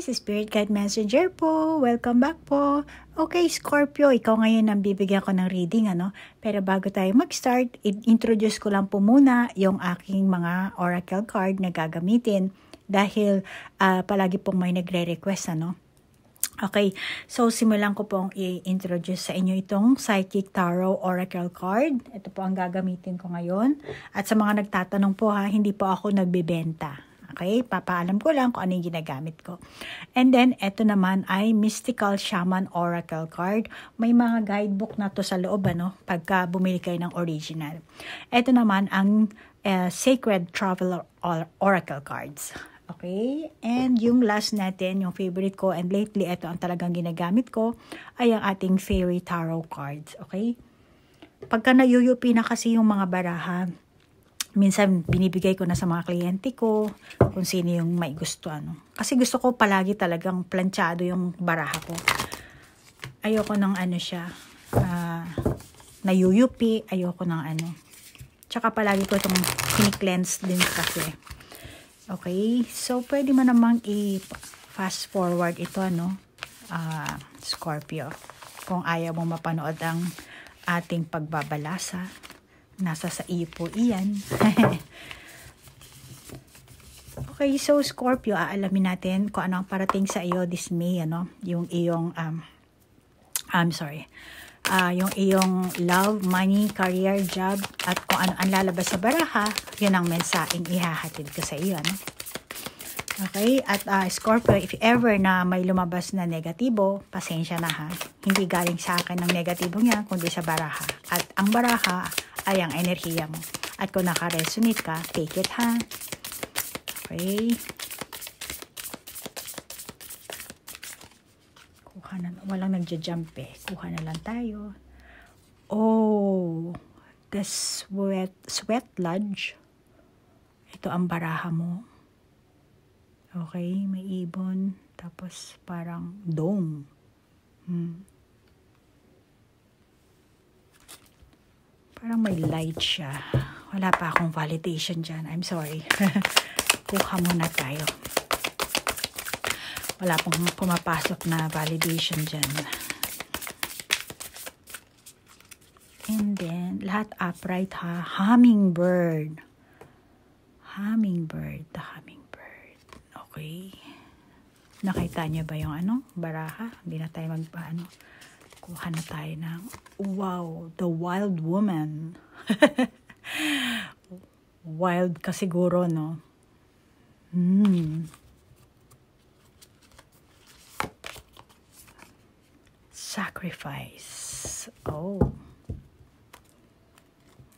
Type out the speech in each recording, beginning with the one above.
guys! Spirit Guide Messenger po! Welcome back po! Okay, Scorpio, ikaw ngayon ang bibigyan ko ng reading, ano? Pero bago tayo mag-start, introduce ko lang po muna yung aking mga oracle card na gagamitin dahil uh, palagi pong may nagre-request, ano? Okay, so simulan ko pong i-introduce sa inyo itong Psychic Tarot Oracle Card. Ito po ang gagamitin ko ngayon. At sa mga nagtatanong po ha, hindi po ako nagbebenta. Okay? Papaalam ko lang kung ano yung ginagamit ko. And then, eto naman ay Mystical Shaman Oracle card. May mga guidebook na to sa loob, ano? Pagka bumili kayo ng original. Eto naman ang uh, Sacred Traveler or Oracle cards. Okay? And yung last natin, yung favorite ko, and lately, ito ang talagang ginagamit ko, ay ang ating Fairy Tarot cards. Okay? Pagka nayuyupi na kasi yung mga barahan, minsan binibigay ko na sa mga kliyente ko kung sino yung may gusto ano. Kasi gusto ko palagi talagang planchado yung baraha ko. Ayoko ng ano siya, uh, ah, nayuyupi, ayoko ng ano. Tsaka palagi ko itong kini-cleanse din kasi. Okay, so pwede mo namang i-fast forward ito ano, uh, Scorpio. Kung ayaw mo mapanood ang ating pagbabalasa Nasa sa iyo po iyan. okay, so Scorpio, aalamin natin kung ano ang parating sa iyo this May, ano? Yung iyong, um, I'm sorry, uh, yung iyong love, money, career, job, at kung ano ang lalabas sa baraha, yun ang mensaheng ihahatid ko sa iyo. Ano? Okay? At uh, Scorpio, if ever na may lumabas na negatibo, pasensya na ha. Hindi galing sa akin ang negatibo niya, kundi sa baraha. At ang baraha ay ang enerhiya mo. At kung nakaresonate ka, take it ha. Okay? Kuha na, walang nagja-jump eh. Kuha na lang tayo. Oh, the sweat, sweat lodge. Ito ang baraha mo. Okay, may ibon. Tapos parang dome. Hmm. Parang may light siya. Wala pa akong validation dyan. I'm sorry. Kuha muna tayo. Wala pong pumapasok na validation dyan. And then, lahat upright ha. Hummingbird. Hummingbird. The hummingbird. Okay. Nakita niyo ba yung ano? Baraha? Hindi na tayo magpaano. ano, kuha na tayo ng, wow, the wild woman. wild ka siguro, no? Hmm. Sacrifice. Oh.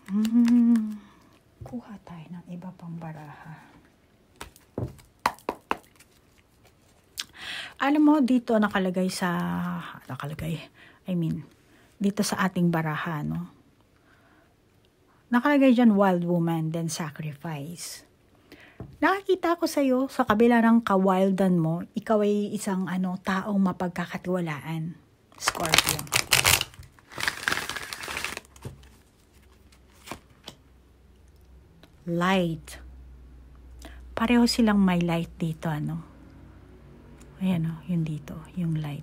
Hmm. Kuha tayo ng iba pang baraha. Alam mo, dito nakalagay sa, nakalagay, I mean, dito sa ating baraha, no? Nakalagay dyan, wild woman, then sacrifice. Nakakita ko sa iyo sa kabila ng kawildan mo, ikaw ay isang ano, taong mapagkakatiwalaan. Scorpio. Light. Pareho silang may light dito, ano? Ayan o, oh, yun dito, yung light.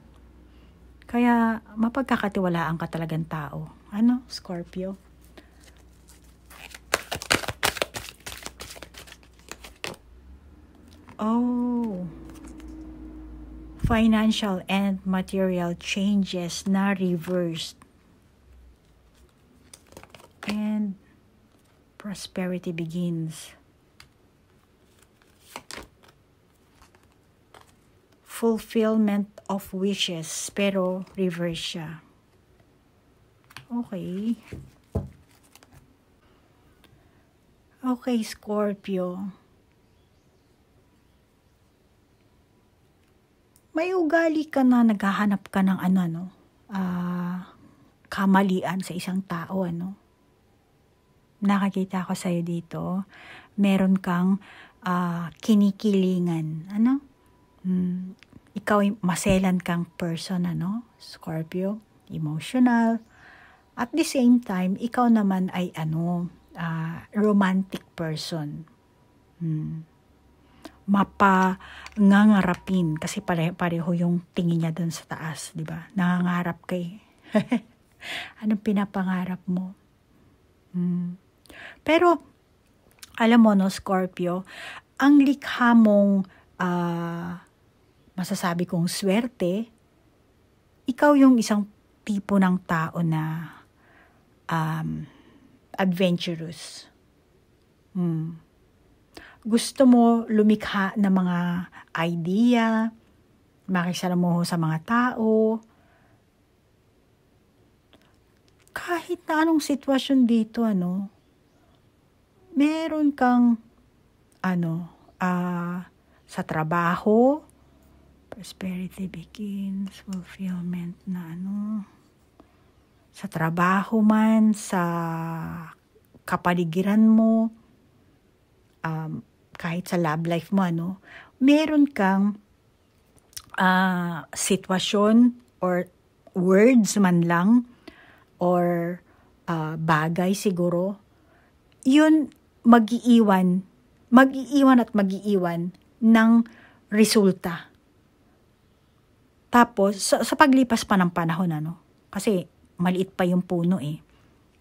Kaya mapagkakatiwalaan ka talagang tao. Ano, Scorpio? Oh. Financial and material changes na reversed. And prosperity begins. fulfillment of wishes, pero reverse siya. Okay. Okay, Scorpio. May ugali ka na naghahanap ka ng ano, ano, uh, kamalian sa isang tao, ano. Nakakita ko sa'yo dito, meron kang uh, kinikilingan, ano. Hmm, ikaw ay maselan kang person, ano? Scorpio, emotional. At the same time, ikaw naman ay ano, uh, romantic person. Hmm. Mapangangarapin kasi pare pareho yung tingin niya doon sa taas, di ba? Nangangarap kay. Eh. Anong pinapangarap mo? Hmm. Pero, alam mo no, Scorpio, ang likha mong uh, masasabi kong swerte, ikaw yung isang tipo ng tao na um, adventurous. Hmm. Gusto mo lumikha ng mga idea, makisalamuho sa mga tao, kahit na anong sitwasyon dito, ano, meron kang, ano, uh, sa trabaho, prosperity begins, fulfillment na ano, sa trabaho man, sa kapaligiran mo, um, kahit sa love life mo, ano, meron kang uh, sitwasyon or words man lang or uh, bagay siguro, yun mag-iiwan, mag-iiwan at mag-iiwan ng resulta tapos, sa, sa paglipas pa ng panahon, ano, kasi maliit pa yung puno eh.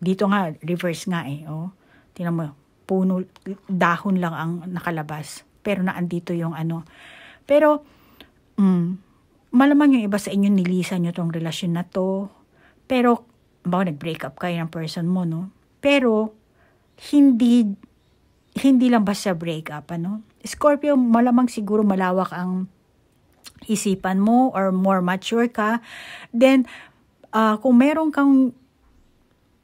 Dito nga, reverse nga eh. Oh. Tingnan mo, puno, dahon lang ang nakalabas. Pero naandito yung ano. Pero, mm, malamang yung iba sa inyo nilisan nyo tong relasyon na to. Pero, bawa nag-break up kayo ng person mo, no? Pero, hindi, hindi lang basta break up, ano? Scorpio, malamang siguro malawak ang isipan mo or more mature ka, then uh, kung meron kang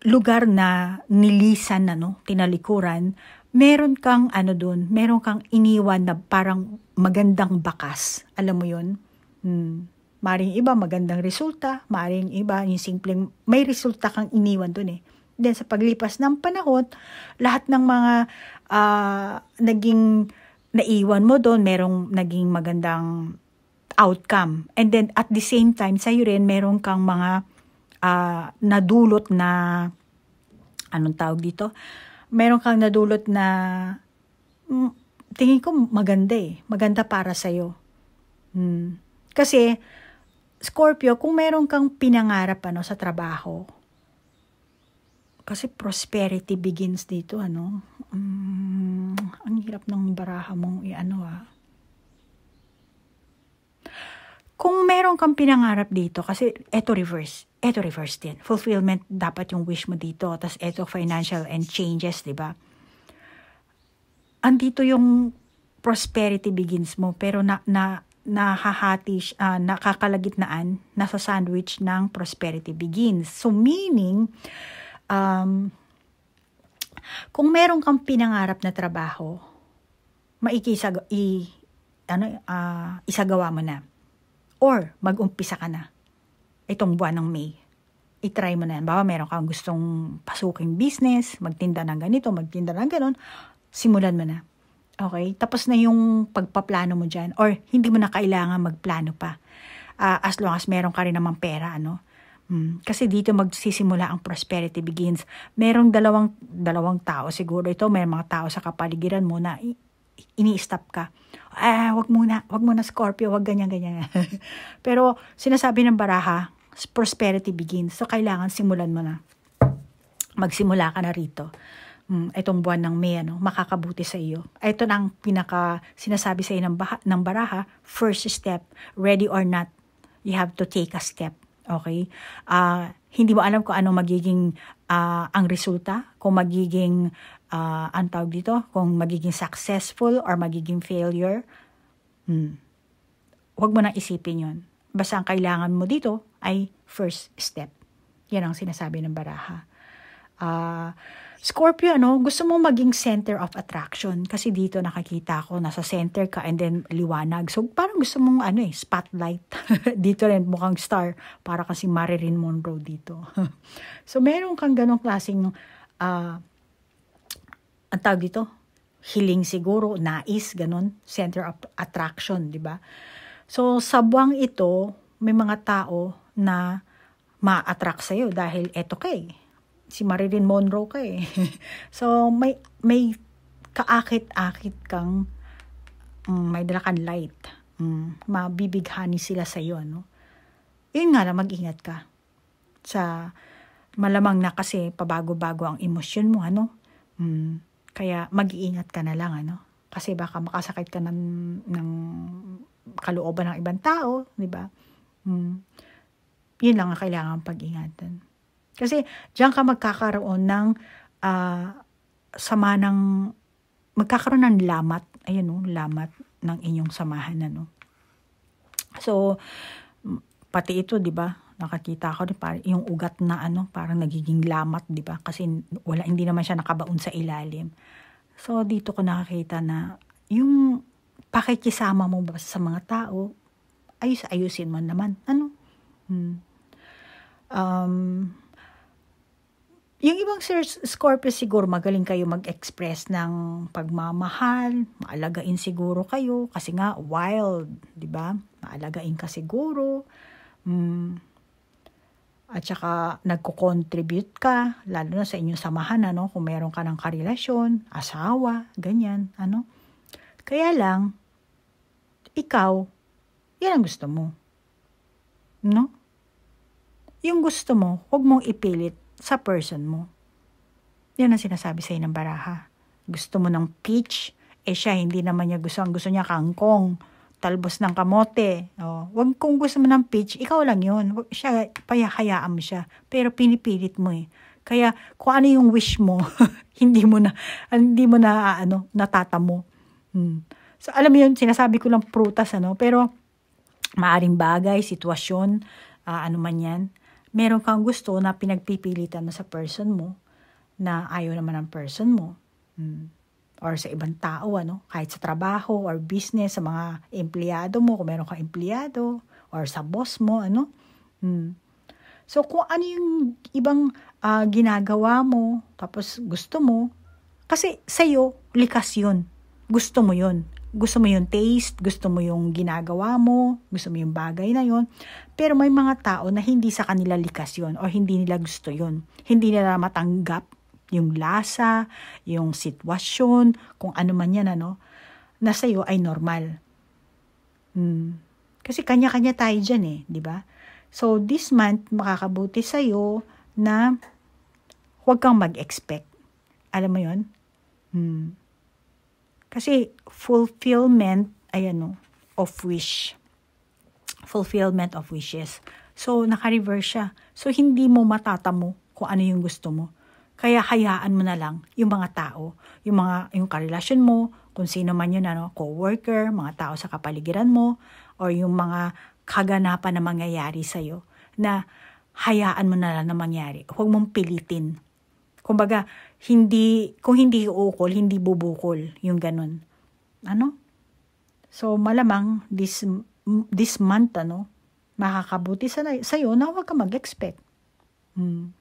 lugar na nilisan na no, tinalikuran, meron kang ano doon, meron kang iniwan na parang magandang bakas. Alam mo 'yun? Hmm. Maring iba magandang resulta, maring iba yung simpleng may resulta kang iniwan doon eh. Then sa paglipas ng panahon, lahat ng mga uh, naging naiwan mo doon, merong naging magandang outcome. And then at the same time, sa'yo rin meron kang mga uh, nadulot na, anong tawag dito? Meron kang nadulot na, mm, tingin ko maganda eh. Maganda para sa'yo. Hmm. Kasi, Scorpio, kung meron kang pinangarap ano, sa trabaho, kasi prosperity begins dito, ano? Um, ang hirap ng baraha mong i-ano ah kung meron kang pinangarap dito, kasi eto reverse, eto reverse din. Fulfillment dapat yung wish mo dito, tas eto financial and changes, di ba? Andito yung prosperity begins mo, pero na, na nahahati, uh, nakakalagitnaan, nasa sandwich ng prosperity begins. So meaning, um, kung meron kang pinangarap na trabaho, maikisag i ano uh, isagawa mo na Or mag-umpisa ka na itong buwan ng May. I-try mo na yan. Bawa meron kang gustong pasuking business, magtinda ng ganito, magtinda ng ganon, simulan mo na. Okay? Tapos na yung pagpaplano mo dyan. Or hindi mo na kailangan magplano pa. Uh, as long as meron ka rin naman pera, ano? Mm, kasi dito magsisimula ang prosperity begins. Merong dalawang dalawang tao siguro ito, may mga tao sa kapaligiran mo na ini-stop ka. Ah, wag muna, wag muna Scorpio, wag ganyan, ganyan. Pero sinasabi ng baraha, prosperity begins. So, kailangan simulan mo na. Magsimula ka na rito. Mm, itong buwan ng May, ano, makakabuti sa iyo. Ito na ang pinaka sinasabi sa inang ng, ng baraha, first step, ready or not, you have to take a step. Okay? Uh, hindi mo alam kung ano magiging uh, ang resulta, kung magiging uh, ang tawag dito, kung magiging successful or magiging failure, hmm, huwag mo nang isipin yon. Basta ang kailangan mo dito ay first step. Yan ang sinasabi ng baraha. Uh, Scorpio, ano, gusto mo maging center of attraction kasi dito nakakita ko nasa center ka and then liwanag. So parang gusto mong ano eh, spotlight. dito rin mukhang star para kasi Marilyn Monroe dito. so meron kang ganong klaseng uh, ang tawag dito, hiling siguro, nais, ganun, center of attraction, di ba? So, sa buwang ito, may mga tao na ma-attract sa'yo dahil eto kay. Eh. Si Marilyn Monroe kay. Eh. so, may, may kaakit-akit kang um, may dala kang light. Um, mabibighani sila sa'yo, no? Yun nga lang, mag-ingat ka. Sa malamang na kasi pabago-bago ang emosyon mo, ano? Um, kaya mag-iingat ka na lang, ano? Kasi baka makasakit ka ng, ng kalooban ng ibang tao, di ba? Hmm. Yun lang ang kailangan pag-ingatan. Kasi diyan ka magkakaroon ng uh, sama ng, magkakaroon ng lamat, ayun o, lamat ng inyong samahan, ano? So, pati ito, di ba? nakakita ko din parang yung ugat na ano parang nagiging lamat di ba kasi wala hindi naman siya nakabaon sa ilalim so dito ko nakakita na yung pakikisama mo ba sa mga tao ayos ayusin mo naman ano hmm. um, yung ibang Scorpio siguro magaling kayo mag-express ng pagmamahal, maalagain siguro kayo kasi nga wild, 'di ba? Maalagain ka siguro. Mm, at saka nagko-contribute ka, lalo na sa inyong samahan, ano, kung meron ka ng karelasyon, asawa, ganyan, ano. Kaya lang, ikaw, yan ang gusto mo. No? Yung gusto mo, huwag mong ipilit sa person mo. Yan ang sinasabi sa inang baraha. Gusto mo ng peach, eh siya hindi naman niya gusto. Ang gusto niya kangkong talbos ng kamote. O, wag kung gusto mo ng peach, ikaw lang yun. Siya, payahayaan mo siya. Pero pinipilit mo eh. Kaya kung ano yung wish mo, hindi mo na, hindi mo na, ano, natatamo. Hmm. So, alam mo yun, sinasabi ko lang prutas, ano, pero maaring bagay, sitwasyon, uh, ano man yan. Meron kang gusto na pinagpipilitan mo sa person mo na ayaw naman ng person mo. Hmm or sa ibang tao, ano, kahit sa trabaho or business, sa mga empleyado mo, kung meron kang empleyado, or sa boss mo, ano. Hmm. So, kung ano yung ibang uh, ginagawa mo, tapos gusto mo, kasi sa'yo, likas yun. Gusto mo yun. Gusto mo yung taste, gusto mo yung ginagawa mo, gusto mo yung bagay na yun. Pero may mga tao na hindi sa kanila likas yun or hindi nila gusto yun. Hindi nila matanggap yung lasa, yung sitwasyon, kung ano man yan, ano, na sa'yo ay normal. Hmm. Kasi kanya-kanya tayo dyan eh, di ba? So, this month, makakabuti sa'yo na huwag kang mag-expect. Alam mo yon Hmm. Kasi fulfillment, ayan o, of wish. Fulfillment of wishes. So, naka-reverse siya. So, hindi mo matatamo kung ano yung gusto mo. Kaya hayaan mo na lang yung mga tao, yung mga yung karelasyon mo, kung sino man yun ano, co-worker, mga tao sa kapaligiran mo, or yung mga kaganapan na mangyayari sa iyo na hayaan mo na lang na mangyari. Huwag mong pilitin. Kumbaga, hindi kung hindi uukol, hindi bubukol yung ganun. Ano? So malamang this this month ano, makakabuti sa sa'yo na huwag ka mag-expect. Hmm.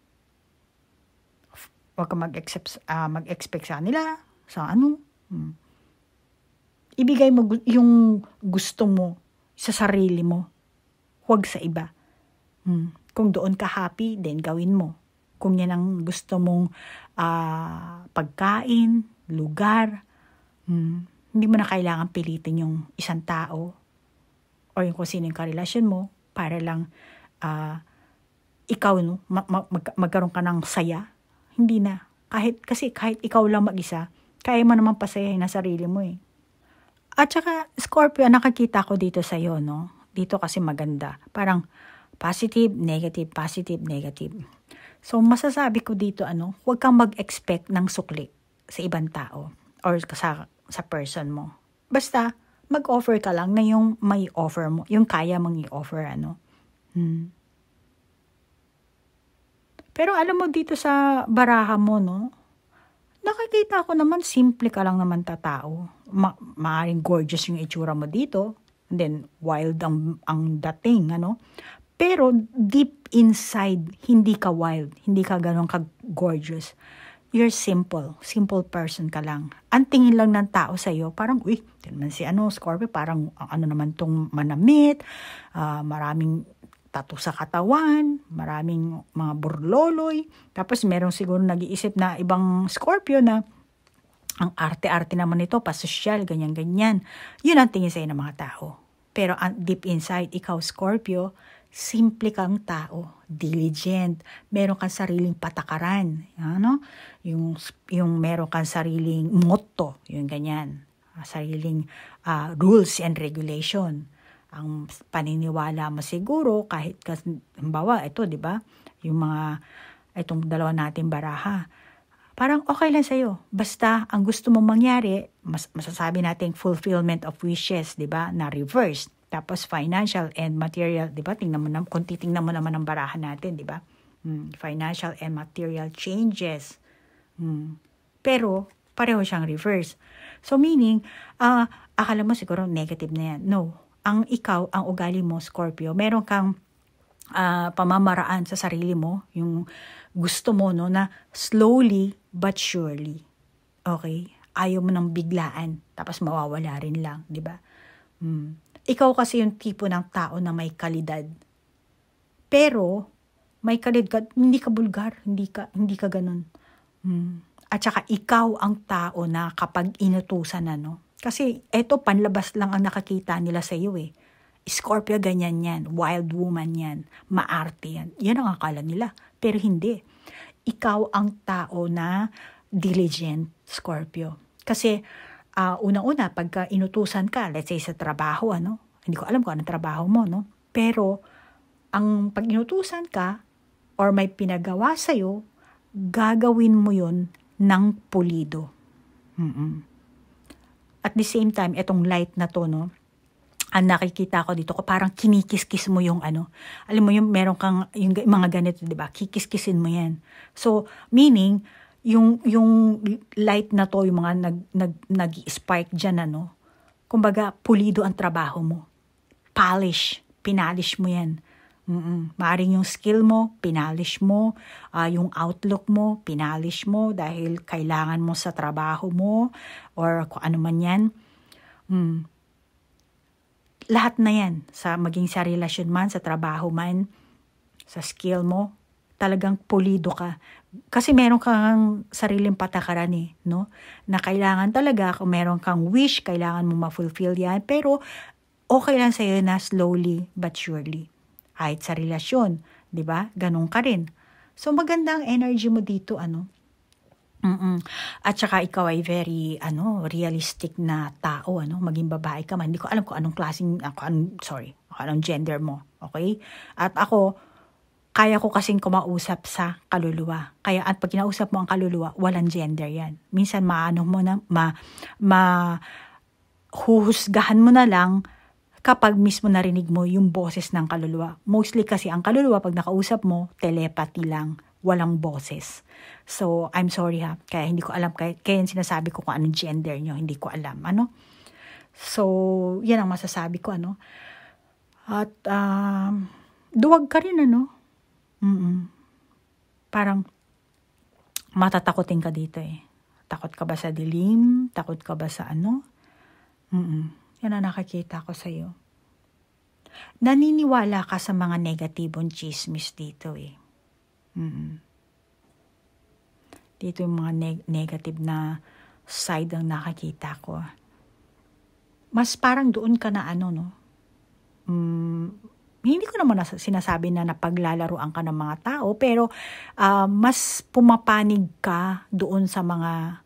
Huwag ka mag-expect, uh, ah, mag-expect sa nila, sa ano. Hmm. Ibigay mo yung gusto mo sa sarili mo. Huwag sa iba. Hmm. Kung doon ka happy, then gawin mo. Kung yan ang gusto mong uh, pagkain, lugar, hmm. hindi mo na kailangan pilitin yung isang tao o yung kung sino yung karelasyon mo para lang uh, ikaw no, mag- mag- magkaroon ka ng saya hindi na. Kahit, kasi kahit ikaw lang mag-isa, kaya mo naman pasayahin na sarili mo eh. At saka, Scorpio, nakakita ko dito sa'yo, no? Dito kasi maganda. Parang positive, negative, positive, negative. So, masasabi ko dito, ano, huwag kang mag-expect ng sukli sa ibang tao or sa, sa person mo. Basta, mag-offer ka lang na yung may offer mo, yung kaya mong i-offer, ano. Hmm. Pero alam mo dito sa baraha mo, no? Nakikita ko naman, simple ka lang naman tatao. Ma maaring gorgeous yung itsura mo dito. And then, wild ang, ang dating, ano? Pero deep inside, hindi ka wild. Hindi ka ganun ka-gorgeous. You're simple. Simple person ka lang. Ang tingin lang ng tao sa iyo, parang, uy, naman si ano, Scorpio, parang ano naman tong manamit, uh, maraming tato sa katawan, maraming mga burloloy. Tapos merong siguro nag-iisip na ibang Scorpio na ang arte-arte naman nito, pasosyal, ganyan-ganyan. Yun ang tingin sa'yo ng mga tao. Pero deep inside, ikaw Scorpio, simple kang tao, diligent, meron kang sariling patakaran, ano? Yung yung meron kang sariling motto, yung ganyan, ah, sariling uh, rules and regulation ang paniniwala mo siguro kahit kas, bawa ito 'di ba yung mga itong dalawa nating baraha parang okay lang sa'yo. Basta ang gusto mong mangyari, mas, masasabi natin fulfillment of wishes, di ba, na reverse. Tapos financial and material, di ba, tingnan mo na, kung titingnan mo naman ang baraha natin, di ba, hmm, financial and material changes. Hmm. Pero, pareho siyang reverse. So meaning, uh, akala mo siguro negative na yan. No, ang ikaw, ang ugali mo, Scorpio, meron kang uh, pamamaraan sa sarili mo, yung gusto mo, no, na slowly but surely. Okay? Ayaw mo nang biglaan, tapos mawawala rin lang, di ba? Hmm. Ikaw kasi yung tipo ng tao na may kalidad. Pero, may kalidad, hindi ka bulgar, hindi ka, hindi ka ganun. Hmm. At saka ikaw ang tao na kapag inutusan na, no? Kasi eto panlabas lang ang nakakita nila sa iyo eh. Scorpio ganyan yan, wild woman yan, maarte yan. Yan ang akala nila, pero hindi. Ikaw ang tao na diligent Scorpio. Kasi uh, ah, una-una pagka inutusan ka, let's say sa trabaho, ano? Hindi ko alam kung anong trabaho mo, no? Pero ang pag inutusan ka or may pinagawa sa'yo, gagawin mo yon ng pulido. Mm-mm at the same time, itong light na to, no, ang nakikita ko dito ko parang kinikis-kis mo yung ano. Alam mo yung meron kang yung mga ganito, 'di ba? Kikis-kisin mo 'yan. So, meaning yung yung light na to, yung mga nag nag nag-spike diyan ano. Kumbaga, pulido ang trabaho mo. Polish, pinalish mo 'yan. Mm-mm. Maaring yung skill mo, pinalish mo, uh, yung outlook mo, pinalish mo dahil kailangan mo sa trabaho mo or kung ano man yan. Mm. Lahat na yan, sa maging sa relasyon man, sa trabaho man, sa skill mo, talagang pulido ka. Kasi meron kang sariling patakaran eh, no? Na kailangan talaga, kung meron kang wish, kailangan mo ma-fulfill yan. Pero okay lang sa'yo na slowly but surely. Kahit sa relasyon, 'di ba? Ganun ka rin. So maganda ang energy mo dito, ano? Mm-mm. At saka ikaw ay very ano, realistic na tao, ano, maging babae ka man. Hindi ko alam ko anong klaseng ako, ah, anong, sorry, anong gender mo, okay? At ako kaya ko kasing kumausap sa kaluluwa. Kaya at pag kinausap mo ang kaluluwa, walang gender 'yan. Minsan maano mo na ma, ma huhusgahan mo na lang kapag mismo narinig mo yung boses ng kaluluwa. Mostly kasi ang kaluluwa pag nakausap mo, telepathy lang, walang boses. So, I'm sorry ha, kaya hindi ko alam, kaya, kaya yung sinasabi ko kung ano gender nyo, hindi ko alam, ano? So, yan ang masasabi ko, ano? At, um, uh, duwag ka rin, ano? Mm-mm. Parang, matatakotin ka dito eh. Takot ka ba sa dilim? Takot ka ba sa ano? Mm-mm. Yan ang nakikita ko sa iyo. Naniniwala ka sa mga negatibong chismis dito eh. Mm-mm. Dito yung mga neg- negative na side ang nakikita ko. Mas parang doon ka na ano no. Mm, hindi ko naman sinasabi na napaglalaroan ka ng mga tao, pero uh, mas pumapanig ka doon sa mga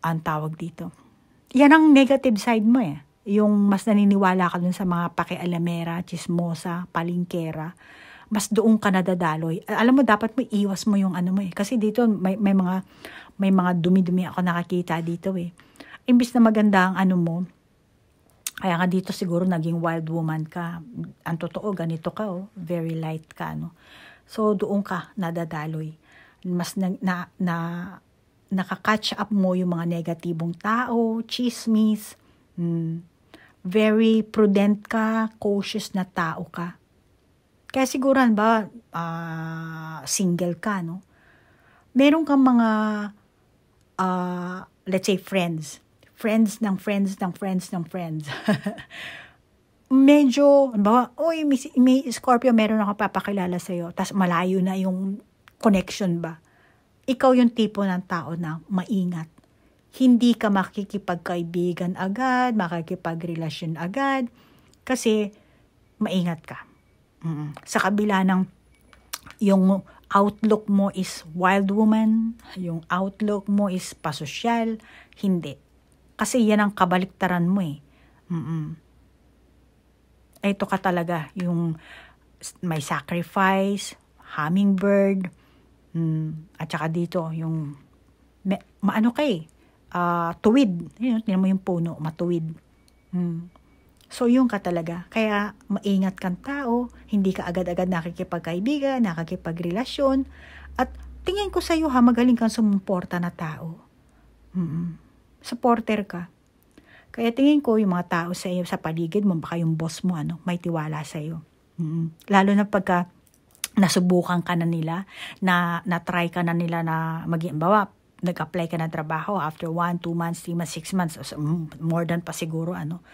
ang tawag dito, yan ang negative side mo eh. Yung mas naniniwala ka dun sa mga pakialamera, chismosa, palingkera, mas doon ka nadadaloy. Alam mo, dapat mo iwas mo yung ano mo eh. Kasi dito, may, may mga, may mga dumi-dumi ako nakakita dito eh. Imbis na maganda ang ano mo, kaya nga dito siguro naging wild woman ka. Ang totoo, ganito ka oh. Very light ka, no? So, doon ka nadadaloy. Mas na, na, na nakaka-catch up mo yung mga negatibong tao, chismis, mm, very prudent ka, cautious na tao ka. Kaya siguran ba uh, ah, single ka, no? Meron kang mga, uh, let's say friends, friends ng friends ng friends ng friends. Medyo, ba, oy, may, may Scorpio, meron akong papakilala sa'yo. Tapos malayo na yung connection ba ikaw yung tipo ng tao na maingat. Hindi ka makikipagkaibigan agad, makikipagrelasyon agad, kasi maingat ka. Mm-mm. Sa kabila ng yung outlook mo is wild woman, yung outlook mo is pasosyal, hindi. Kasi yan ang kabaliktaran mo eh. Mm-mm. Ito ka talaga, yung may sacrifice, hummingbird, Mm, at saka dito, yung me, maano kay, uh, eh, ah, tuwid. Yun, tinan mo yung puno, matuwid. Mm. So, yun ka talaga. Kaya, maingat kang tao, hindi ka agad-agad nakikipagkaibigan, nakikipagrelasyon, at tingin ko sa'yo ha, magaling kang sumuporta na tao. Mm-mm. Supporter ka. Kaya tingin ko yung mga tao sa iyo, sa paligid mo, baka yung boss mo, ano, may tiwala sa'yo. Mm-mm. Lalo na pagka nasubukan ka na nila, na, na-try ka na nila na maging, bawa, nag-apply ka na trabaho after 1, 2 months, 3 months, 6 months, mm, more than pa siguro, ano.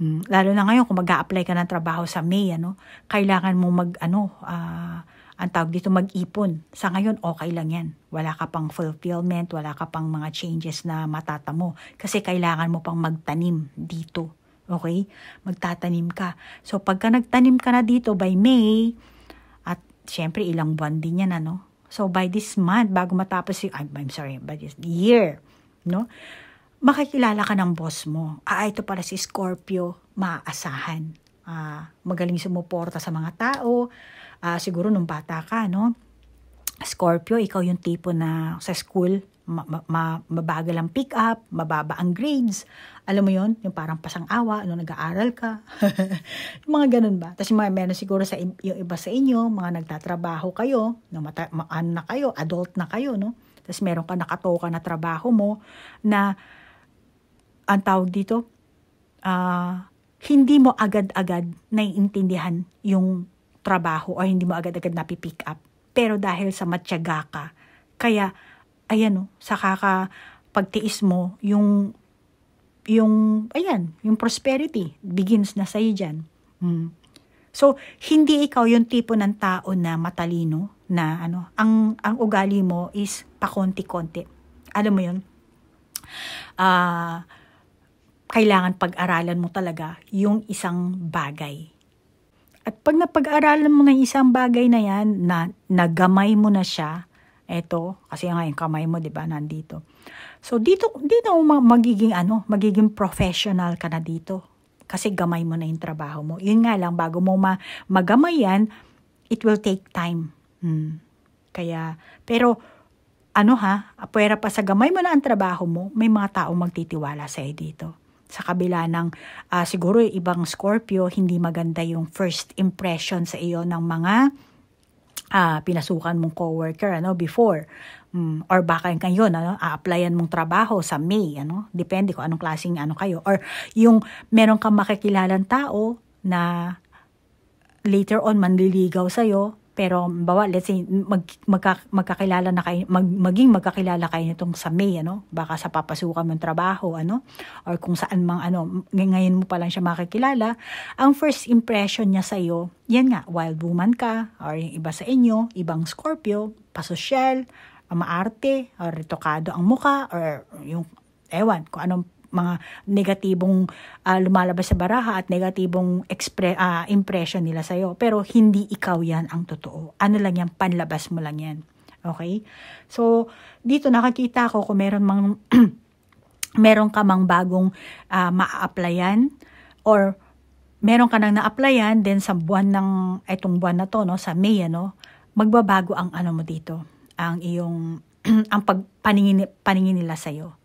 Mm, lalo na ngayon, kung mag apply ka ng trabaho sa May, ano, kailangan mo mag, ano, uh, ang tawag dito mag-ipon. Sa ngayon, okay lang yan. Wala ka pang fulfillment, wala ka pang mga changes na matatamo. Kasi kailangan mo pang magtanim dito. Okay? Magtatanim ka. So, pagka nagtanim ka na dito by May, syempre ilang buwan din yan, ano? So, by this month, bago matapos yung, I'm, I'm sorry, by this year, no? Makikilala ka ng boss mo. Ah, ito pala si Scorpio, maaasahan. Ah, magaling sumuporta sa mga tao. Ah, siguro nung bata ka, no? Scorpio, ikaw yung tipo na sa school, ma- ma- mabagal ang pick up, mababa ang grades. Alam mo yon yung parang pasang-awa, ano, nag-aaral ka. yung mga ganun ba? Tapos yung mga meron siguro sa yung iba sa inyo, mga nagtatrabaho kayo, no, mata- ma- ano na kayo, adult na kayo, no? Tapos meron ka nakatoka na trabaho mo na ang tawag dito, uh, hindi mo agad-agad naiintindihan yung trabaho o hindi mo agad-agad napipick up. Pero dahil sa matyaga ka, kaya ayan o, oh, sa kakapagtiis mo, yung, yung, ayan, yung prosperity begins na sa'yo dyan. Mm. So, hindi ikaw yung tipo ng tao na matalino, na ano, ang, ang ugali mo is pakonti-konti. Alam mo yun? Ah, uh, kailangan pag-aralan mo talaga yung isang bagay. At pag napag-aralan mo ng isang bagay na yan, na nagamay mo na siya, Eto, kasi nga yung kamay mo, di ba, nandito. So, dito, dito magiging, ano, magiging professional ka na dito. Kasi gamay mo na yung trabaho mo. Yun nga lang, bago mo ma magamay yan, it will take time. Hmm. Kaya, pero, ano ha, pwera pa sa gamay mo na ang trabaho mo, may mga tao magtitiwala sa'yo dito sa kabila ng uh, siguro ibang Scorpio, hindi maganda yung first impression sa iyo ng mga uh, pinasukan mong coworker ano before um, or baka kayo ano a-applyan mong trabaho sa May ano depende ko anong klaseng ano kayo or yung meron kang makikilalang tao na later on manliligaw sa'yo pero bawa, let's say, mag, magka, magkakilala na kayo, mag, maging magkakilala kayo nitong sa May, ano? Baka sa papasukan mong trabaho, ano? Or kung saan mang, ano, ngayon mo pa lang siya makikilala. Ang first impression niya sa iyo, yan nga, wild woman ka, or yung iba sa inyo, ibang Scorpio, pasosyal, maarte, or retokado ang muka, or yung, ewan, kung anong mga negatibong uh, lumalabas sa baraha at negatibong expre- uh, impression nila sa'yo. Pero hindi ikaw yan ang totoo. Ano lang yan, panlabas mo lang yan. Okay? So, dito nakakita ko kung meron mang meron ka mang bagong uh, maa-applyan or meron ka nang na-applyan then sa buwan ng itong buwan na to no sa May ano magbabago ang ano mo dito ang iyong ang pag, paningin nila sa iyo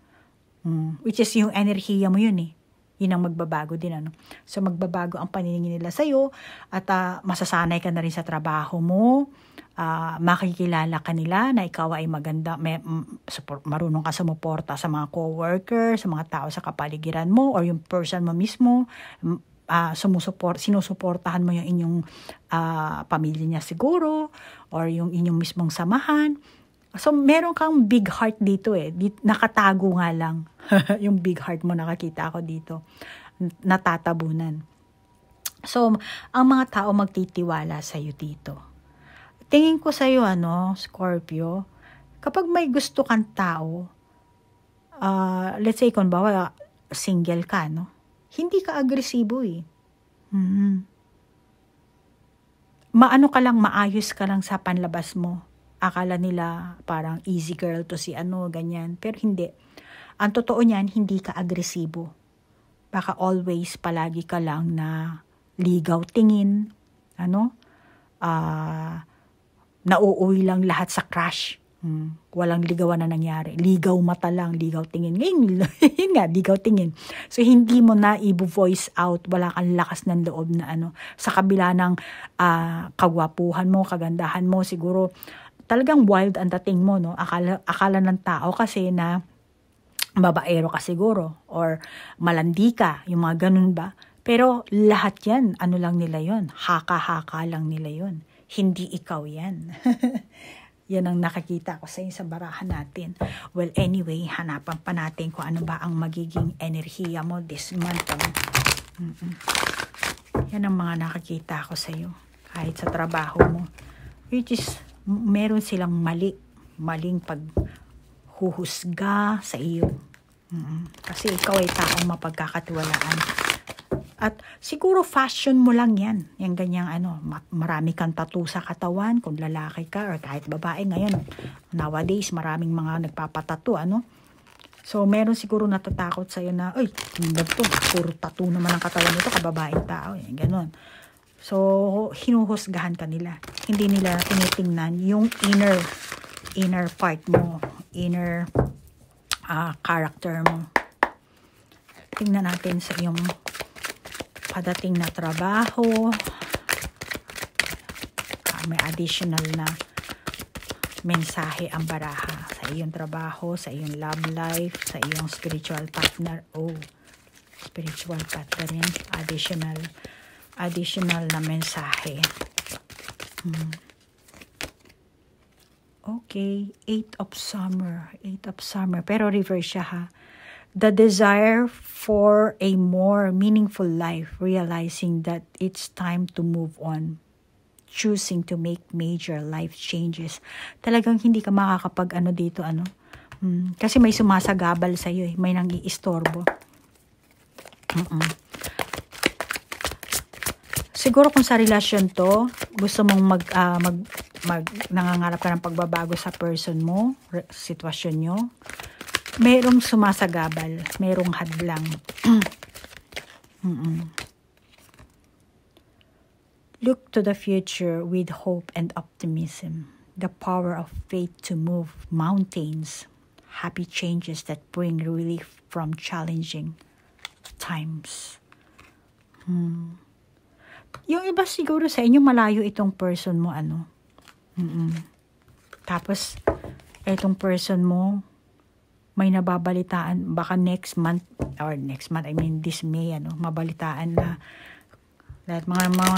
Mm. Which is yung enerhiya mo yun eh. Yun ang magbabago din ano. So magbabago ang paningin nila sa iyo at uh, masasanay ka na rin sa trabaho mo. Uh, makikilala ka nila na ikaw ay maganda, may, mm, support, marunong ka sumuporta sa mga co-worker, sa mga tao sa kapaligiran mo or yung person mo mismo uh, ah, sumusuport, sinusuportahan mo yung inyong uh, pamilya niya siguro or yung inyong mismong samahan So, meron kang big heart dito eh. Nakatago nga lang. yung big heart mo nakakita ako dito. Natatabunan. So, ang mga tao magtitiwala sa iyo dito. Tingin ko sa iyo ano, Scorpio, kapag may gusto kang tao, uh, let's say kung bawa single ka, no? Hindi ka agresibo eh. Mm-hmm. Maano ka lang, maayos ka lang sa panlabas mo akala nila parang easy girl to si ano, ganyan. Pero hindi. Ang totoo niyan, hindi ka agresibo. Baka always, palagi ka lang na ligaw tingin, ano, uh, nauuwi lang lahat sa crush. Hmm. Walang ligawan na nangyari. Ligaw mata lang, ligaw tingin. Ngayon, yun nga, ligaw tingin. So, hindi mo na i-voice out. Wala kang lakas ng loob na ano. Sa kabila ng uh, kagwapuhan mo, kagandahan mo, siguro talagang wild ang dating mo, no? Akala, akala ng tao kasi na babaero ka siguro or malandi ka, yung mga ganun ba. Pero lahat yan, ano lang nila yon Haka-haka lang nila yon Hindi ikaw yan. yan ang nakikita ko sa sa barahan natin. Well, anyway, hanapan pa natin kung ano ba ang magiging enerhiya mo this month. Mm -mm. Yan ang mga nakikita ko sa iyo. Kahit sa trabaho mo. Which is meron silang mali, maling paghuhusga sa iyo. Kasi ikaw ay taong mapagkakatiwalaan. At siguro fashion mo lang yan. Yung ganyang ano, marami kang tattoo sa katawan kung lalaki ka or kahit babae ngayon. Nowadays, maraming mga nagpapatato, ano? So, meron siguro natatakot sa'yo na, ay, hindi to, puro tattoo naman ang katawan nito, kababaeng tao. Eh. Ganon. So, hinuhusgahan ka nila. Hindi nila tinitingnan yung inner, inner part mo, inner uh, character mo. Tingnan natin sa yung padating na trabaho. Uh, may additional na mensahe ang baraha sa iyong trabaho, sa iyong love life, sa iyong spiritual partner. Oh, spiritual partner rin. Additional additional na mensahe. Hmm. Okay, 8 of Summer. 8 of Summer. Pero reverse siya ha. The desire for a more meaningful life, realizing that it's time to move on. Choosing to make major life changes. Talagang hindi ka makakapag ano dito, ano. Hmm. Kasi may sumasagabal sa iyo, eh. May nang iistorbo. Mm -mm siguro kung sa relasyon to, gusto mong mag, uh, mag, mag nangangarap ka ng pagbabago sa person mo, sitwasyon nyo, merong sumasagabal, merong hadlang. mm -mm. Look to the future with hope and optimism. The power of faith to move mountains. Happy changes that bring relief from challenging times. Hmm. Yung iba siguro sa inyo, malayo itong person mo, ano. Mm-mm. Tapos, itong person mo, may nababalitaan, baka next month, or next month, I mean this May, ano, mabalitaan na, lahat mga, mga,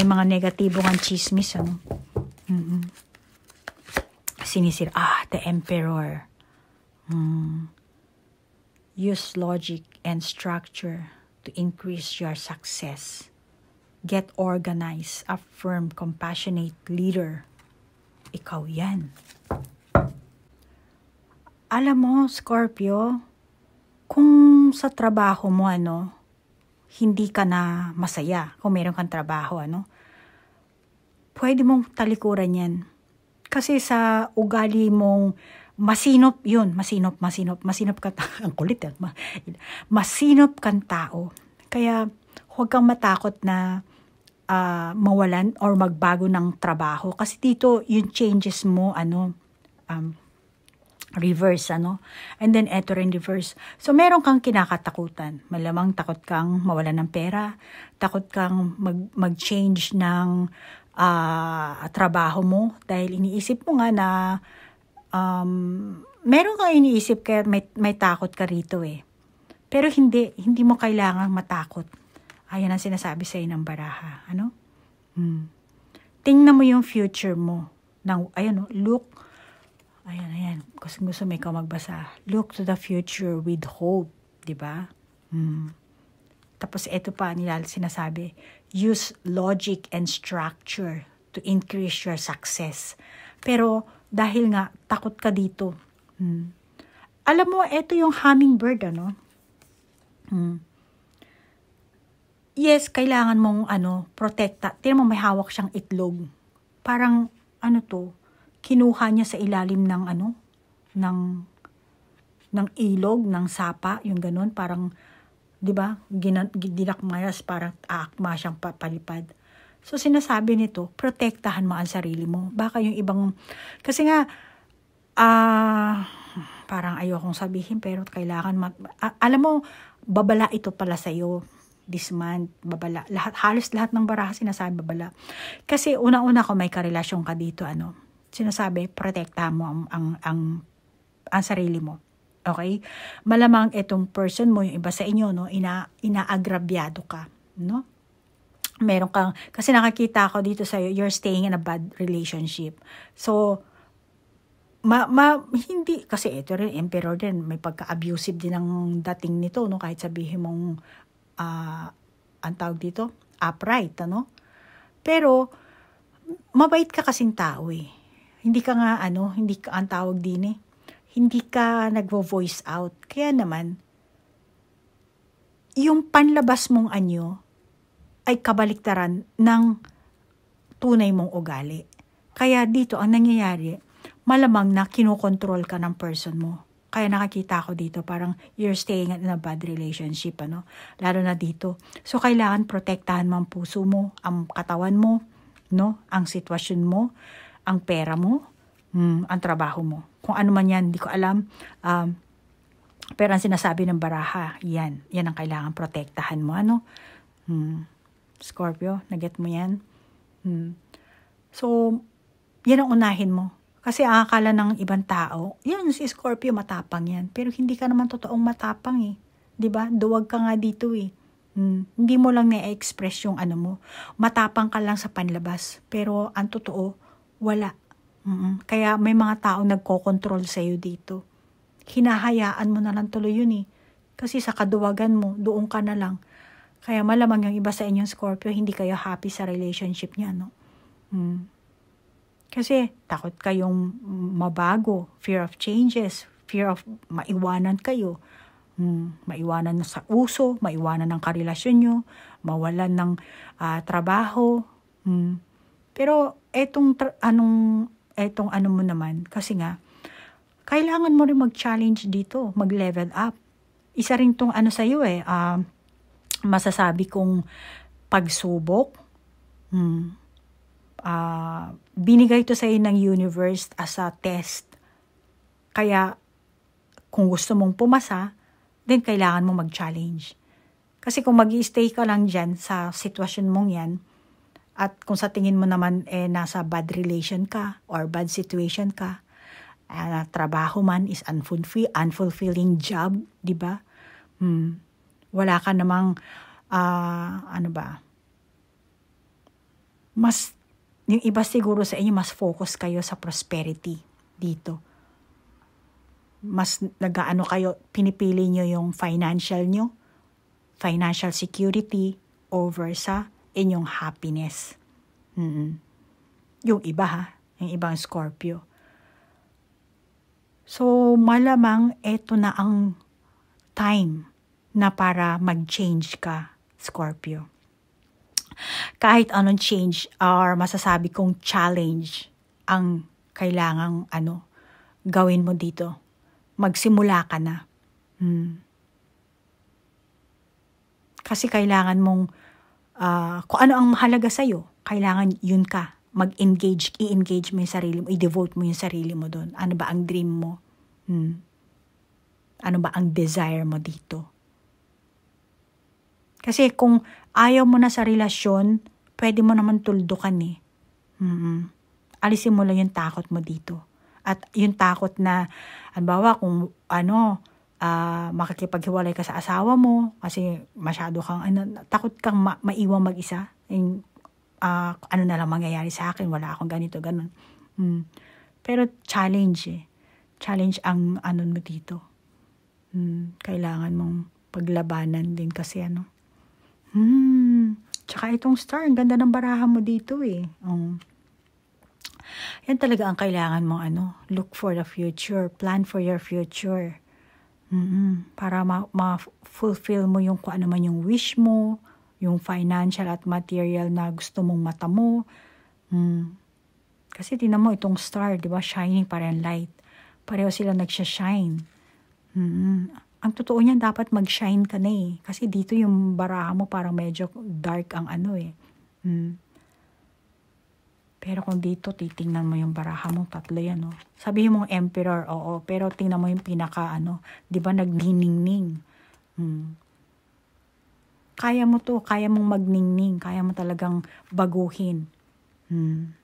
may mga negatibo kang chismis, ano. Mm-mm. Sinisira, ah, the emperor. Mm. Use logic and structure to increase your success. Get organized, a firm, compassionate leader. Ikaw yan. Alam mo, Scorpio, kung sa trabaho mo, ano, hindi ka na masaya kung meron kang trabaho, ano, pwede mong talikuran yan. Kasi sa ugali mong masinop yun, masinop, masinop, masinop ka, ang kulit yan, ah, masinop kang tao. Kaya huwag kang matakot na uh, mawalan or magbago ng trabaho kasi dito yung changes mo ano um, reverse ano and then eto rin reverse so meron kang kinakatakutan malamang takot kang mawalan ng pera takot kang mag mag-change ng uh, trabaho mo dahil iniisip mo nga na um, meron kang iniisip kaya may, may takot ka rito eh pero hindi hindi mo kailangang matakot Ayan ang sinasabi sa ng baraha. Ano? Hmm. Tingnan mo yung future mo. Now, ayan, oh, look. Ayan, ayan. Kasi gusto mo ikaw magbasa. Look to the future with hope. ba? Diba? Hmm. Tapos ito pa nilal sinasabi. Use logic and structure to increase your success. Pero dahil nga takot ka dito. Hmm. Alam mo, ito yung hummingbird, ano? Hmm yes, kailangan mong ano, protekta. Tingnan mo may hawak siyang itlog. Parang ano to, kinuha niya sa ilalim ng ano, ng ng ilog, ng sapa, yung ganun, parang 'di ba? Dinakmayas parang aakma siyang papalipad. So sinasabi nito, protektahan mo ang sarili mo. Baka yung ibang kasi nga ah uh, parang ayokong sabihin pero kailangan mag, alam mo babala ito pala sa iyo this month, babala. Lahat, halos lahat ng baraha sinasabi babala. Kasi una-una ko may karelasyon ka dito, ano, sinasabi, protektahan mo ang, ang, ang, ang sarili mo. Okay? Malamang itong person mo, yung iba sa inyo, no, ina, inaagrabyado ka, no? Meron kang, kasi nakakita ko dito sa you're staying in a bad relationship. So, ma, ma, hindi, kasi ito rin, emperor din, may pagka-abusive din ang dating nito, no, kahit sabihin mong uh, ang tawag dito, upright, ano? Pero, mabait ka kasing tao eh. Hindi ka nga, ano, hindi ka, ang tawag din eh. Hindi ka nagvo-voice out. Kaya naman, yung panlabas mong anyo ay kabaliktaran ng tunay mong ugali. Kaya dito, ang nangyayari, malamang na kinokontrol ka ng person mo kaya nakakita ko dito parang you're staying in a bad relationship, ano? Lalo na dito. So, kailangan protektahan mo ang puso mo, ang katawan mo, no? Ang sitwasyon mo, ang pera mo, mm, ang trabaho mo. Kung ano man yan, hindi ko alam. Um, pero ang sinasabi ng baraha, yan. Yan ang kailangan protektahan mo, ano? Mm, Scorpio, naget mo yan? Mm. So, yan ang unahin mo kasi akala ng ibang tao, yun si Scorpio matapang yan. Pero hindi ka naman totoong matapang eh. 'Di ba? Duwag ka nga dito eh. Hmm. Hindi mo lang na-express yung ano mo. Matapang ka lang sa panlabas. Pero ang totoo, wala. Mm-mm. Kaya may mga tao nagko-control sa'yo dito. Hinahayaan mo na lang tuloy yun eh. Kasi sa kaduwagan mo, doon ka na lang. Kaya malamang yung iba sa inyong Scorpio, hindi kayo happy sa relationship niya, no? Mm. Kasi takot kayong mabago, fear of changes, fear of maiwanan kayo, mm, maiwanan sa uso, maiwanan ng karelasyon nyo, mawalan ng uh, trabaho. Mm. Pero etong anong etong ano mo naman kasi nga kailangan mo rin mag-challenge dito, mag-level up. Isa rin tong ano sa iyo eh, uh, masasabi kong pagsubok. Mm, uh, binigay to sa iyo ng universe as a test. Kaya, kung gusto mong pumasa, then kailangan mong mag-challenge. Kasi kung mag stay ka lang dyan sa sitwasyon mong yan, at kung sa tingin mo naman eh, nasa bad relation ka or bad situation ka, uh, trabaho man is unfulfill, unfulfilling job, di ba? Hmm. Wala ka namang, uh, ano ba, mas yung iba siguro sa inyo, mas focus kayo sa prosperity dito. Mas nagaano kayo, pinipili nyo yung financial nyo, financial security over sa inyong happiness. Mm-mm. Yung iba ha, yung ibang Scorpio. So, malamang eto na ang time na para mag-change ka, Scorpio kahit anong change or masasabi kong challenge ang kailangang ano, gawin mo dito. Magsimula ka na. Hmm. Kasi kailangan mong, uh, kung ano ang mahalaga sa iyo, kailangan yun ka. Mag-engage, i-engage mo yung sarili mo, i-devote mo yung sarili mo doon. Ano ba ang dream mo? Hmm. Ano ba ang desire mo dito? Kasi kung ayaw mo na sa relasyon, pwede mo naman tuldukan eh. Mm-hmm. Alisin mo lang yung takot mo dito. At yung takot na, anbawa kung ano, uh, makikipaghiwalay ka sa asawa mo kasi masyado kang, ano, takot kang ma- maiwang mag-isa. Yung, uh, ano na lang mangyayari sa akin, wala akong ganito, ganun. Mm. Pero challenge eh. Challenge ang ano mo dito. Mm. Kailangan mong paglabanan din kasi ano. Hmm. Tsaka itong star, ang ganda ng baraha mo dito eh. Oh. Yan talaga ang kailangan mo, ano, look for the future, plan for your future. Mm-mm, para ma-fulfill ma, mo yung kung ano man yung wish mo, yung financial at material na gusto mong mata mo. Mm. Kasi tinan mo itong star, di ba? Shining pa rin light. Pareho sila nagsha-shine. Mm-mm ang totoo niyan dapat mag-shine ka na eh. Kasi dito yung baraha mo parang medyo dark ang ano eh. Mm. Pero kung dito, titingnan mo yung baraha mo, tatlo yan, oh. Sabihin mo emperor, oo, pero tingnan mo yung pinaka, ano, di ba, nagniningning. Hmm. Kaya mo to, kaya mong magningning, kaya mo talagang baguhin. Hmm.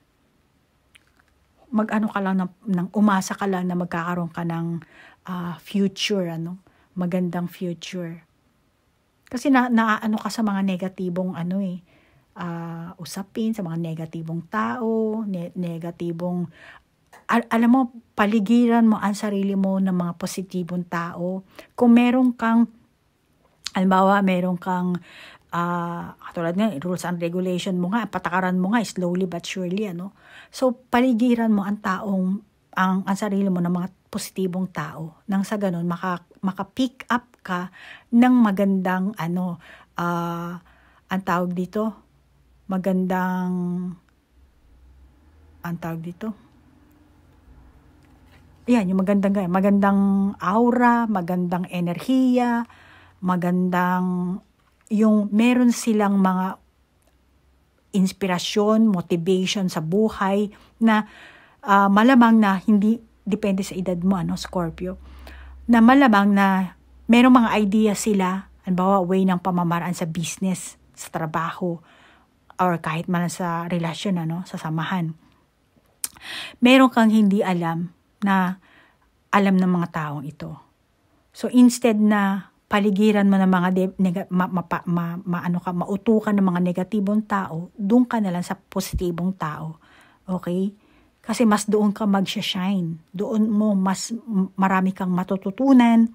Mag-ano ka lang, ng, ng, umasa ka lang na magkakaroon ka ng uh, future, ano magandang future. Kasi na, naaano ka sa mga negatibong ano eh, uh, usapin, sa mga negatibong tao, ne- negatibong, al- alam mo, paligiran mo ang sarili mo ng mga positibong tao. Kung meron kang, halimbawa meron kang, uh, katulad nga, rules and regulation mo nga, patakaran mo nga, slowly but surely, ano. So, paligiran mo ang taong, ang, ang sarili mo ng mga positibong tao. Nang sa ganun, maka, makapick up ka ng magandang ano uh, ang tawag dito magandang ang tawag dito yan yung magandang gaya magandang aura magandang enerhiya magandang yung meron silang mga inspirasyon, motivation sa buhay na uh, malamang na hindi depende sa edad mo ano Scorpio na malamang na merong mga idea sila, halimbawa way ng pamamaraan sa business, sa trabaho, or kahit man sa relasyon, ano, sa samahan. Meron kang hindi alam na alam ng mga taong ito. So instead na paligiran mo ng mga de- neg- ma- ma- ma- ma- ma- ano ka, mautukan ng mga negatibong tao, doon ka na lang sa positibong tao. Okay? Kasi mas doon ka magsha-shine. Doon mo mas marami kang matututunan,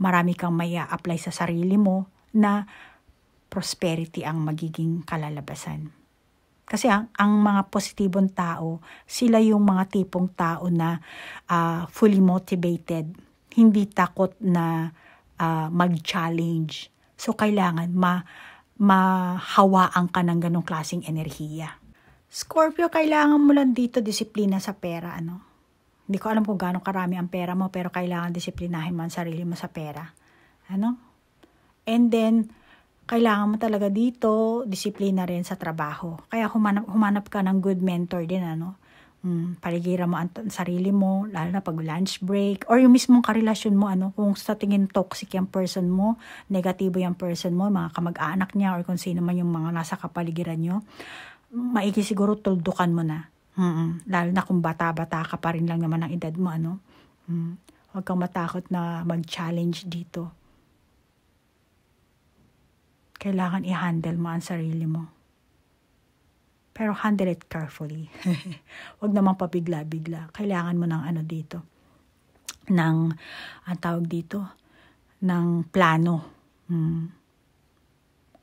marami kang may apply sa sarili mo na prosperity ang magiging kalalabasan. Kasi ang, ang mga positibong tao, sila yung mga tipong tao na uh, fully motivated, hindi takot na uh, mag-challenge. So kailangan ma mahawaan ka ng ganong klaseng enerhiya. Scorpio, kailangan mo lang dito disiplina sa pera, ano? Hindi ko alam kung gaano karami ang pera mo, pero kailangan disiplinahin mo ang sarili mo sa pera. Ano? And then, kailangan mo talaga dito, disiplina rin sa trabaho. Kaya humanap, humanap ka ng good mentor din, ano? Mm, paligiran mo ang sarili mo, lalo na pag lunch break, or yung mismong karelasyon mo, ano, kung sa tingin toxic yung person mo, negatibo yung person mo, mga kamag-anak niya, or kung sino man yung mga nasa kapaligiran nyo, maigi siguro tuldukan mo na. Mm-mm. Lalo na kung bata-bata ka pa rin lang naman ang edad mo, ano? Mm. Huwag kang matakot na mag-challenge dito. Kailangan i-handle mo ang sarili mo. Pero handle it carefully. Huwag naman pabigla-bigla. Kailangan mo ng ano dito. Ng, ang tawag dito, ng plano. Mm.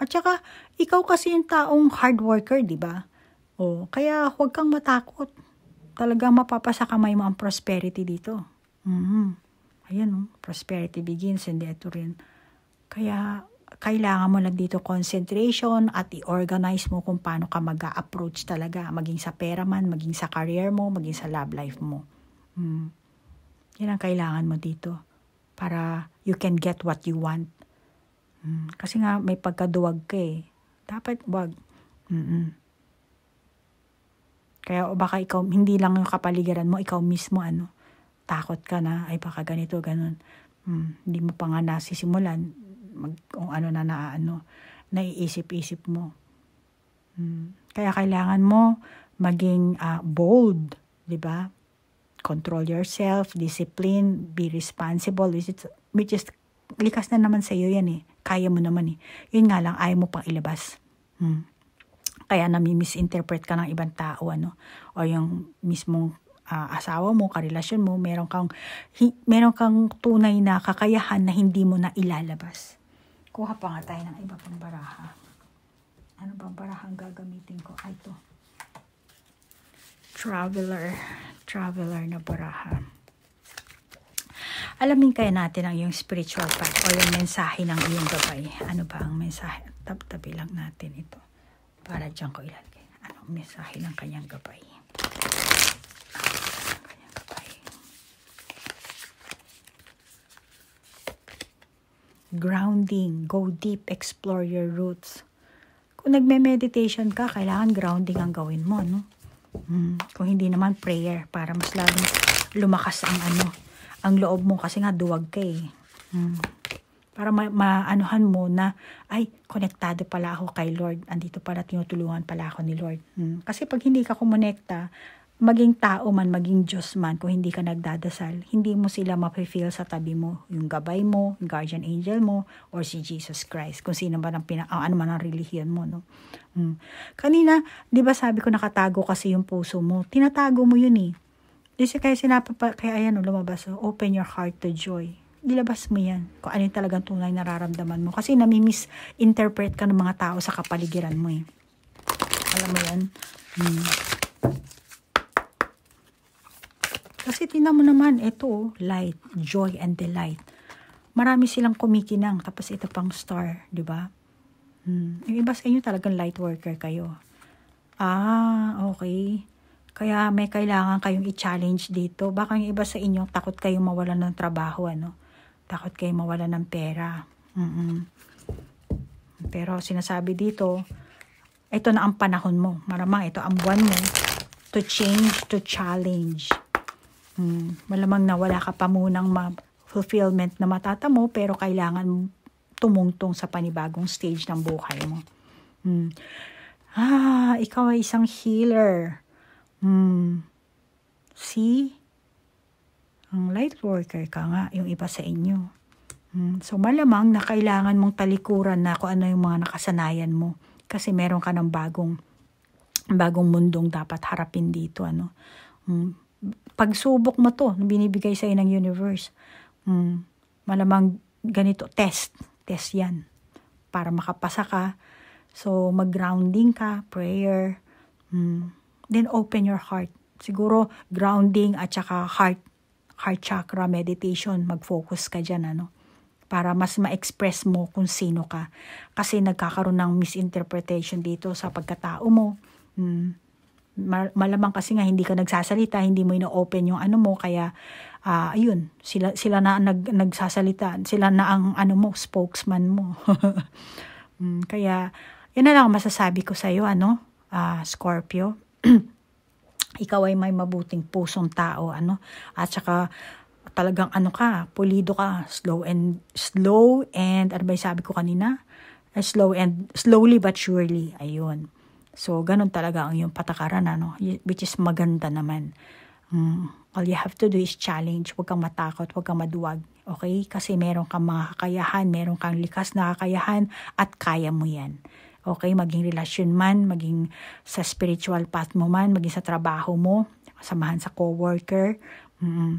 At saka, ikaw kasi yung taong hard worker, di ba? O, kaya huwag kang matakot. Talaga mapapasa kamay mo ang prosperity dito. Mm-hmm. Ayan, oh. prosperity begins and ito rin. Kaya, kailangan mo lang dito concentration at i-organize mo kung paano ka mag approach talaga. Maging sa pera man, maging sa career mo, maging sa love life mo. Mm. Yan ang kailangan mo dito para you can get what you want. Mm, kasi nga may pagkaduwag ka eh. Dapat wag. Mm-mm. Kaya o baka ikaw, hindi lang yung kapaligiran mo, ikaw mismo ano, takot ka na, ay baka ganito, ganun. Mm, hindi mo pa nga nasisimulan mag, kung ano na naaano, naiisip-isip mo. Mm. Kaya kailangan mo maging uh, bold, di ba? Control yourself, discipline, be responsible, which is, which is likas na naman sa iyo yan eh kaya mo naman eh. Yun nga lang, ayaw mo pang ilabas. Hmm. Kaya nami-misinterpret ka ng ibang tao, ano? O yung mismong uh, asawa mo, karelasyon mo, meron kang, hi, meron kang tunay na kakayahan na hindi mo na ilalabas. Kuha pa nga tayo ng iba pang baraha. Ano bang baraha ang gagamitin ko? Ay, ito. Traveler. Traveler na baraha. Alamin kaya natin ang iyong spiritual path o yung mensahe ng iyong gabay. Ano ba ang mensahe? Tap-tabi lang natin ito para dyan ko ilalagay. Ano ang mensahe ng kanyang gabay? Kanyang gabay. Grounding, go deep, explore your roots. Kung nagme-meditation ka, kailangan grounding ang gawin mo, no? Mm, kung hindi naman prayer para mas lalong lumakas ang ano, ang loob mo kasi nga duwag ka eh. Hmm. Para ma maanuhan mo na, ay, konektado pala ako kay Lord. Andito pala, tinutulungan pala ako ni Lord. Hmm. Kasi pag hindi ka kumonekta, maging tao man, maging Diyos man, kung hindi ka nagdadasal, hindi mo sila mapifeel sa tabi mo. Yung gabay mo, yung guardian angel mo, or si Jesus Christ, kung sino man ang pina, ah, ano man ang relihiyon mo. No? Mm. Kanina, di ba sabi ko nakatago kasi yung puso mo? Tinatago mo yun eh. Di eh, siya kaya sinapapa, kaya ayan, lumabas, oh, open your heart to joy. Ilabas mo yan, kung ano yung talagang tunay nararamdaman mo. Kasi nami-misinterpret ka ng mga tao sa kapaligiran mo eh. Alam mo yan? Hmm. Kasi tinan mo naman, ito, oh, light, joy, and delight. Marami silang kumikinang, tapos ito pang star, di ba? Hmm. Yung iba sa inyo talagang light worker kayo. Ah, okay. Kaya may kailangan kayong i-challenge dito. Baka yung iba sa inyo, takot kayong mawalan ng trabaho, ano? Takot kayong mawalan ng pera. Mm -mm. Pero sinasabi dito, ito na ang panahon mo. Maramang ito ang buwan mo to change, to challenge. Mm, malamang na wala ka pa munang fulfillment na matatamo pero kailangan tumungtong sa panibagong stage ng buhay mo. Mm. Ah, ikaw ay isang healer. Hmm. See? Ang light worker ka nga, yung iba sa inyo. Hmm. So malamang na kailangan mong talikuran na kung ano yung mga nakasanayan mo. Kasi meron ka ng bagong, bagong mundong dapat harapin dito. Ano? Hmm. Pagsubok mo to, binibigay sa'yo ng universe. Hmm. Malamang ganito, test. Test yan. Para makapasa ka. So mag-grounding ka, prayer. Hmm then open your heart. Siguro grounding at saka heart, heart chakra meditation, mag-focus ka dyan ano para mas ma-express mo kung sino ka. Kasi nagkakaroon ng misinterpretation dito sa pagkatao mo. Hmm. Malamang kasi nga hindi ka nagsasalita, hindi mo ino-open yung ano mo kaya uh, ayun, sila sila na nag, nagsasalita, sila na ang ano mo spokesman mo. hmm. Kaya yun na lang masasabi ko sa iyo ano, uh, Scorpio. ikaw ay may mabuting pusong tao ano at saka talagang ano ka pulido ka slow and slow and ano ba sabi ko kanina eh, slow and slowly but surely ayun so ganun talaga ang yung patakaran ano which is maganda naman mm, all you have to do is challenge huwag kang matakot huwag kang maduwag okay kasi meron kang mga kakayahan meron kang likas na kakayahan at kaya mo yan Okay, maging relasyon man, maging sa spiritual path mo man, maging sa trabaho mo, samahan sa co-worker, mm,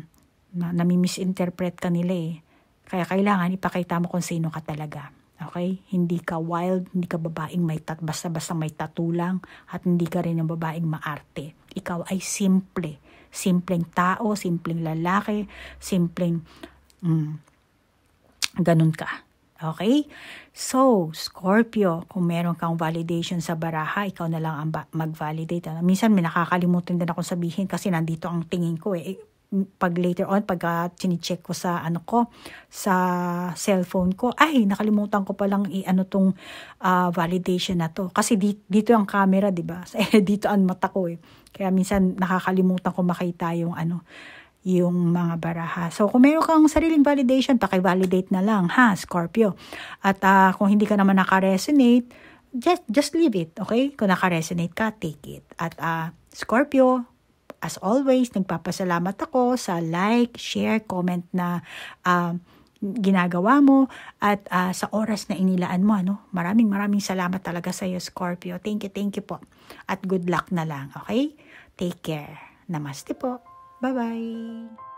na, nami-misinterpret ka nila eh. Kaya kailangan ipakita mo kung sino ka talaga. Okay? Hindi ka wild, hindi ka babaeng may tat, basta-basta may tatulang at hindi ka rin ang babaeng maarte. Ikaw ay simple. Simpleng tao, simpleng lalaki, simpleng mm, ganun ka. Okay? So, Scorpio, kung meron kang validation sa baraha, ikaw na lang ang mag-validate. Ano? Minsan may nakakalimutan din ako sabihin kasi nandito ang tingin ko eh. Pag later on, pag chinecheck ko sa ano ko, sa cellphone ko, ay, nakalimutan ko palang i-ano tong uh, validation na to. Kasi di, dito ang camera, di ba? dito ang mata ko eh. Kaya minsan nakakalimutan ko makita yung ano, yung mga baraha. So, kung meron kang sariling validation, paki-validate na lang, ha, Scorpio. At uh, kung hindi ka naman naka-resonate, just, just leave it, okay? Kung naka-resonate ka, take it. At uh, Scorpio, as always, nagpapasalamat ako sa like, share, comment na uh, ginagawa mo at uh, sa oras na inilaan mo ano maraming maraming salamat talaga sa iyo Scorpio thank you thank you po at good luck na lang okay take care namaste po 拜拜。